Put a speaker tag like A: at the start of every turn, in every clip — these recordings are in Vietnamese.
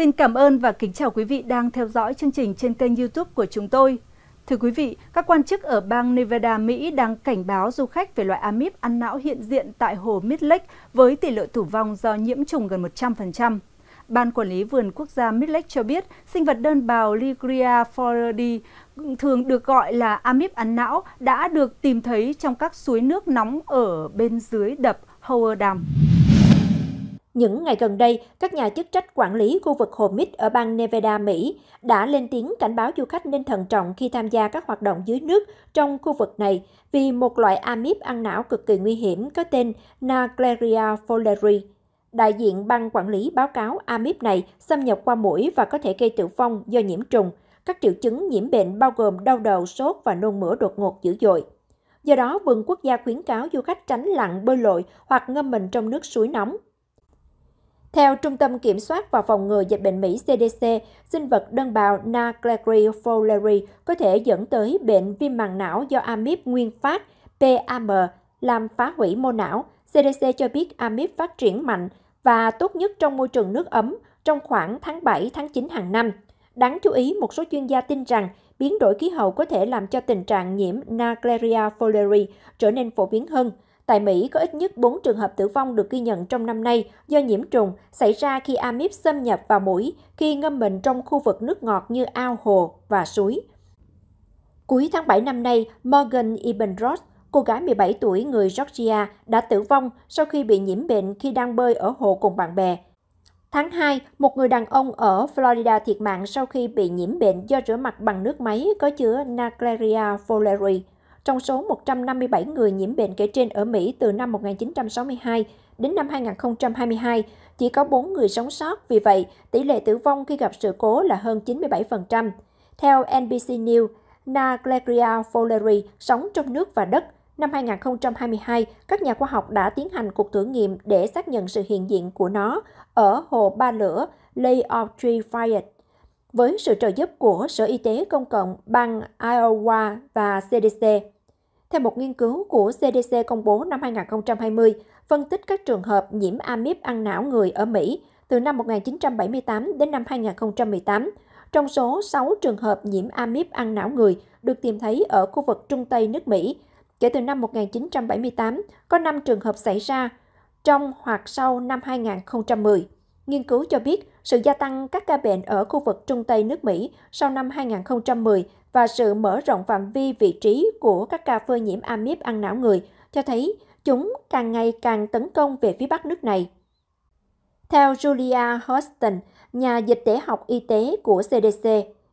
A: Xin cảm ơn và kính chào quý vị đang theo dõi chương trình trên kênh YouTube của chúng tôi. Thưa quý vị, các quan chức ở bang Nevada, Mỹ đang cảnh báo du khách về loại amip ăn não hiện diện tại hồ Midlake với tỷ lệ tử vong do nhiễm trùng gần 100%. Ban Quản lý Vườn Quốc gia Midlake cho biết, sinh vật đơn bào Ligria fordi thường được gọi là amip ăn não đã được tìm thấy trong các suối nước nóng ở bên dưới đập Howard Dam. Những ngày gần đây, các nhà chức trách quản lý khu vực hồ Mít ở bang Nevada, Mỹ đã lên tiếng cảnh báo du khách nên thận trọng khi tham gia các hoạt động dưới nước trong khu vực này vì một loại amip ăn não cực kỳ nguy hiểm có tên Nagleria fowleri. Đại diện ban quản lý báo cáo amip này xâm nhập qua mũi và có thể gây tử vong do nhiễm trùng. Các triệu chứng nhiễm bệnh bao gồm đau đầu, sốt và nôn mửa đột ngột dữ dội. Do đó, vườn quốc gia khuyến cáo du khách tránh lặn, bơi lội hoặc ngâm mình trong nước suối nóng. Theo Trung tâm Kiểm soát và Phòng ngừa Dịch bệnh Mỹ CDC, sinh vật đơn bào Naegleria có thể dẫn tới bệnh viêm màng não do amip nguyên phát PAM làm phá hủy mô não. CDC cho biết amip phát triển mạnh và tốt nhất trong môi trường nước ấm trong khoảng tháng 7 tháng 9 hàng năm. Đáng chú ý, một số chuyên gia tin rằng biến đổi khí hậu có thể làm cho tình trạng nhiễm Naegleria fowleri trở nên phổ biến hơn. Tại Mỹ, có ít nhất 4 trường hợp tử vong được ghi nhận trong năm nay do nhiễm trùng xảy ra khi amip xâm nhập vào mũi khi ngâm mình trong khu vực nước ngọt như ao hồ và suối. Cuối tháng 7 năm nay, Morgan Ibenroth, cô gái 17 tuổi người Georgia, đã tử vong sau khi bị nhiễm bệnh khi đang bơi ở hồ cùng bạn bè. Tháng 2, một người đàn ông ở Florida thiệt mạng sau khi bị nhiễm bệnh do rửa mặt bằng nước máy có chứa Naegleria fowleri. Trong số 157 người nhiễm bệnh kể trên ở Mỹ từ năm 1962 đến năm 2022, chỉ có 4 người sống sót, vì vậy tỷ lệ tử vong khi gặp sự cố là hơn 97%. Theo NBC News, Nagleria Fowleri sống trong nước và đất. Năm 2022, các nhà khoa học đã tiến hành cuộc thử nghiệm để xác nhận sự hiện diện của nó ở hồ Ba Lửa, Lake of Tree Fire với sự trợ giúp của Sở Y tế Công cộng bang Iowa và CDC. Theo một nghiên cứu của CDC công bố năm 2020, phân tích các trường hợp nhiễm amip ăn não người ở Mỹ từ năm 1978 đến năm 2018, trong số 6 trường hợp nhiễm amip ăn não người được tìm thấy ở khu vực Trung Tây nước Mỹ. Kể từ năm 1978, có 5 trường hợp xảy ra trong hoặc sau năm 2010. Nghiên cứu cho biết sự gia tăng các ca bệnh ở khu vực Trung Tây nước Mỹ sau năm 2010 và sự mở rộng phạm vi vị trí của các ca phơi nhiễm amip ăn não người cho thấy chúng càng ngày càng tấn công về phía bắc nước này. Theo Julia Huston, nhà dịch tễ học y tế của CDC,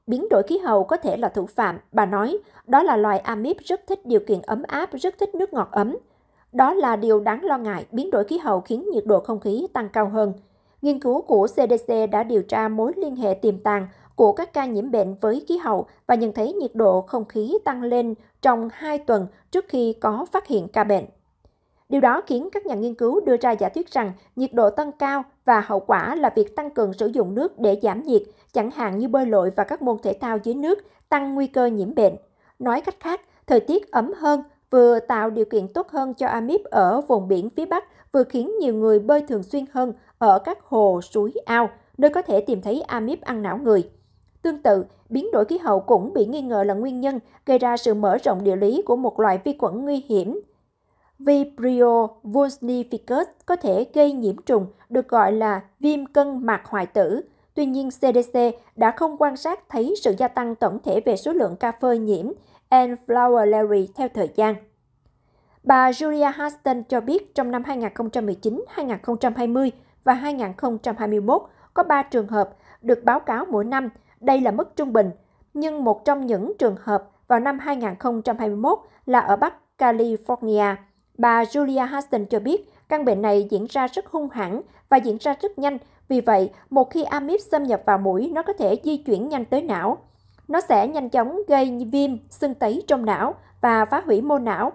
A: biến đổi khí hậu có thể là thủ phạm. Bà nói, đó là loài amip rất thích điều kiện ấm áp, rất thích nước ngọt ấm. Đó là điều đáng lo ngại, biến đổi khí hậu khiến nhiệt độ không khí tăng cao hơn. Nghiên cứu của CDC đã điều tra mối liên hệ tiềm tàng của các ca nhiễm bệnh với khí hậu và nhận thấy nhiệt độ không khí tăng lên trong 2 tuần trước khi có phát hiện ca bệnh. Điều đó khiến các nhà nghiên cứu đưa ra giả thuyết rằng nhiệt độ tăng cao và hậu quả là việc tăng cường sử dụng nước để giảm nhiệt, chẳng hạn như bơi lội và các môn thể thao dưới nước, tăng nguy cơ nhiễm bệnh. Nói cách khác, thời tiết ấm hơn vừa tạo điều kiện tốt hơn cho amip ở vùng biển phía Bắc, vừa khiến nhiều người bơi thường xuyên hơn ở các hồ, suối, ao, nơi có thể tìm thấy amip ăn não người. Tương tự, biến đổi khí hậu cũng bị nghi ngờ là nguyên nhân gây ra sự mở rộng địa lý của một loại vi khuẩn nguy hiểm. Vibrio vulnificus có thể gây nhiễm trùng được gọi là viêm cân mạc hoại tử. Tuy nhiên, CDC đã không quan sát thấy sự gia tăng tổng thể về số lượng ca phơi nhiễm and Flower Larry theo thời gian. Bà Julia Huston cho biết trong năm 2019, 2020 và 2021 có 3 trường hợp được báo cáo mỗi năm, đây là mức trung bình, nhưng một trong những trường hợp vào năm 2021 là ở Bắc California. Bà Julia Huston cho biết căn bệnh này diễn ra rất hung hãn và diễn ra rất nhanh, vì vậy một khi amip xâm nhập vào mũi nó có thể di chuyển nhanh tới não nó sẽ nhanh chóng gây viêm, sưng tấy trong não và phá hủy mô não.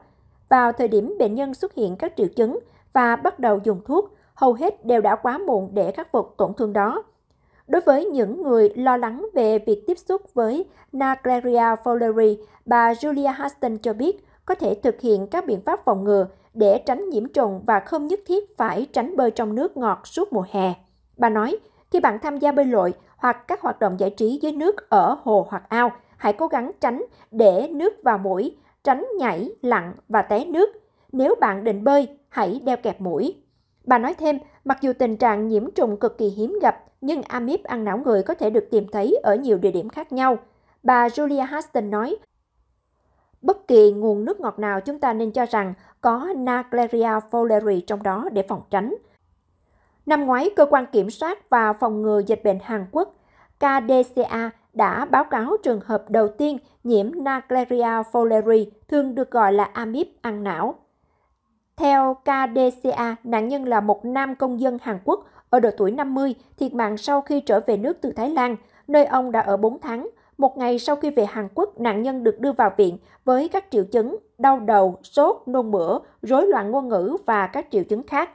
A: Vào thời điểm bệnh nhân xuất hiện các triệu chứng và bắt đầu dùng thuốc, hầu hết đều đã quá muộn để khắc phục tổn thương đó. Đối với những người lo lắng về việc tiếp xúc với Naegleria fowleri, bà Julia Huston cho biết có thể thực hiện các biện pháp phòng ngừa để tránh nhiễm trùng và không nhất thiết phải tránh bơi trong nước ngọt suốt mùa hè. Bà nói, khi bạn tham gia bơi lội hoặc các hoạt động giải trí dưới nước ở hồ hoặc ao, hãy cố gắng tránh để nước vào mũi, tránh nhảy, lặn và té nước. Nếu bạn định bơi, hãy đeo kẹp mũi. Bà nói thêm, mặc dù tình trạng nhiễm trùng cực kỳ hiếm gặp, nhưng amip ăn não người có thể được tìm thấy ở nhiều địa điểm khác nhau. Bà Julia Huston nói, Bất kỳ nguồn nước ngọt nào chúng ta nên cho rằng có Naegleria fowleri trong đó để phòng tránh. Năm ngoái, Cơ quan Kiểm soát và Phòng ngừa Dịch bệnh Hàn Quốc KDCA đã báo cáo trường hợp đầu tiên nhiễm Naegleria fowleri, thường được gọi là amip ăn não. Theo KDCA, nạn nhân là một nam công dân Hàn Quốc ở độ tuổi 50, thiệt mạng sau khi trở về nước từ Thái Lan, nơi ông đã ở 4 tháng. Một ngày sau khi về Hàn Quốc, nạn nhân được đưa vào viện với các triệu chứng đau đầu, sốt, nôn mửa, rối loạn ngôn ngữ và các triệu chứng khác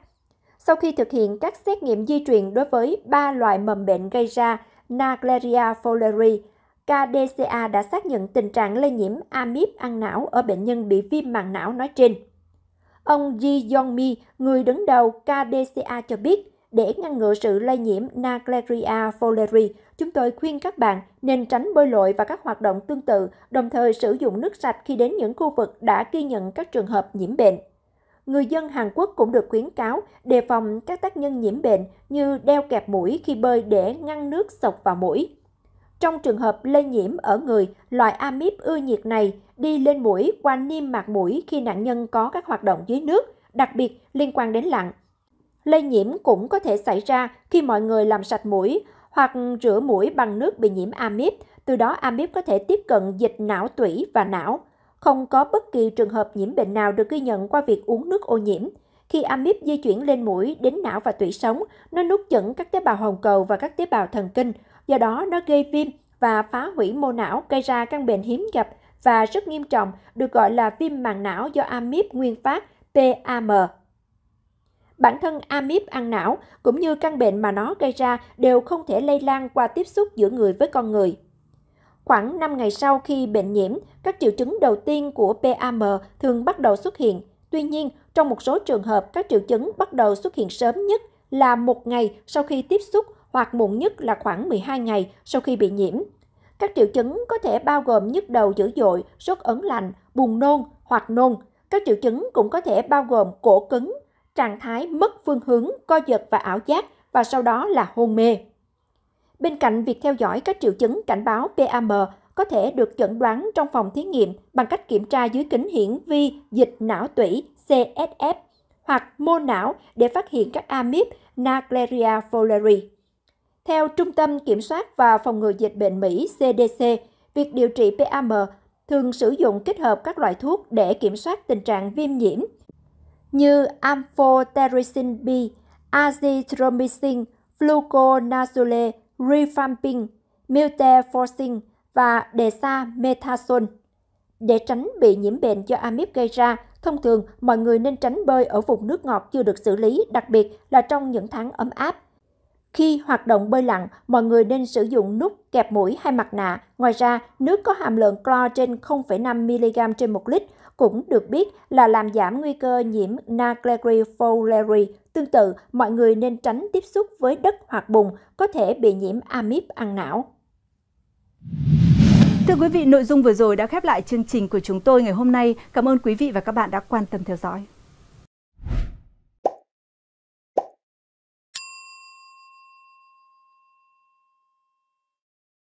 A: sau khi thực hiện các xét nghiệm di truyền đối với ba loại mầm bệnh gây ra Naegleria fowleri, KDCA đã xác nhận tình trạng lây nhiễm amip ăn não ở bệnh nhân bị viêm màng não nói trên. Ông Ji Yongmi, người đứng đầu KDCA cho biết, để ngăn ngừa sự lây nhiễm Naegleria fowleri, chúng tôi khuyên các bạn nên tránh bơi lội và các hoạt động tương tự, đồng thời sử dụng nước sạch khi đến những khu vực đã ghi nhận các trường hợp nhiễm bệnh người dân Hàn Quốc cũng được khuyến cáo đề phòng các tác nhân nhiễm bệnh như đeo kẹp mũi khi bơi để ngăn nước sộc vào mũi. Trong trường hợp lây nhiễm ở người, loại amip ưa nhiệt này đi lên mũi qua niêm mạc mũi khi nạn nhân có các hoạt động dưới nước, đặc biệt liên quan đến lặn. Lây nhiễm cũng có thể xảy ra khi mọi người làm sạch mũi hoặc rửa mũi bằng nước bị nhiễm amip, từ đó amip có thể tiếp cận dịch não tủy và não không có bất kỳ trường hợp nhiễm bệnh nào được ghi nhận qua việc uống nước ô nhiễm. Khi amip di chuyển lên mũi, đến não và tủy sống, nó nuốt chửng các tế bào hồng cầu và các tế bào thần kinh, do đó nó gây viêm và phá hủy mô não gây ra căn bệnh hiếm gặp và rất nghiêm trọng được gọi là viêm màng não do amip nguyên phát PAM. Bản thân amip ăn não cũng như căn bệnh mà nó gây ra đều không thể lây lan qua tiếp xúc giữa người với con người. Khoảng 5 ngày sau khi bệnh nhiễm, các triệu chứng đầu tiên của PAM thường bắt đầu xuất hiện. Tuy nhiên, trong một số trường hợp, các triệu chứng bắt đầu xuất hiện sớm nhất là một ngày sau khi tiếp xúc hoặc muộn nhất là khoảng 12 ngày sau khi bị nhiễm. Các triệu chứng có thể bao gồm nhức đầu dữ dội, sốt ấn lạnh, buồn nôn hoặc nôn. Các triệu chứng cũng có thể bao gồm cổ cứng, trạng thái mất phương hướng, co giật và ảo giác và sau đó là hôn mê. Bên cạnh việc theo dõi các triệu chứng cảnh báo PAM có thể được chẩn đoán trong phòng thí nghiệm bằng cách kiểm tra dưới kính hiển vi dịch não tủy CSF hoặc mô não để phát hiện các amip Naegleria fowleri. Theo Trung tâm Kiểm soát và Phòng ngừa Dịch bệnh Mỹ CDC, việc điều trị PAM thường sử dụng kết hợp các loại thuốc để kiểm soát tình trạng viêm nhiễm như amphotericin B, azithromycin, fluconazole, rifampin, milteforcin và desamethasone. Để tránh bị nhiễm bệnh do amip gây ra, thông thường mọi người nên tránh bơi ở vùng nước ngọt chưa được xử lý, đặc biệt là trong những tháng ấm áp. Khi hoạt động bơi lặn, mọi người nên sử dụng nút kẹp mũi hay mặt nạ. Ngoài ra, nước có hàm lượng clo trên 0,5mg trên 1 lít cũng được biết là làm giảm nguy cơ nhiễm Naegleri fowleri. Tương tự, mọi người nên tránh tiếp xúc với đất hoặc bùn, có thể bị nhiễm amip ăn não. Thưa quý vị, nội dung vừa rồi đã khép lại chương trình của chúng tôi ngày hôm nay. Cảm ơn quý vị và các bạn đã quan tâm theo dõi.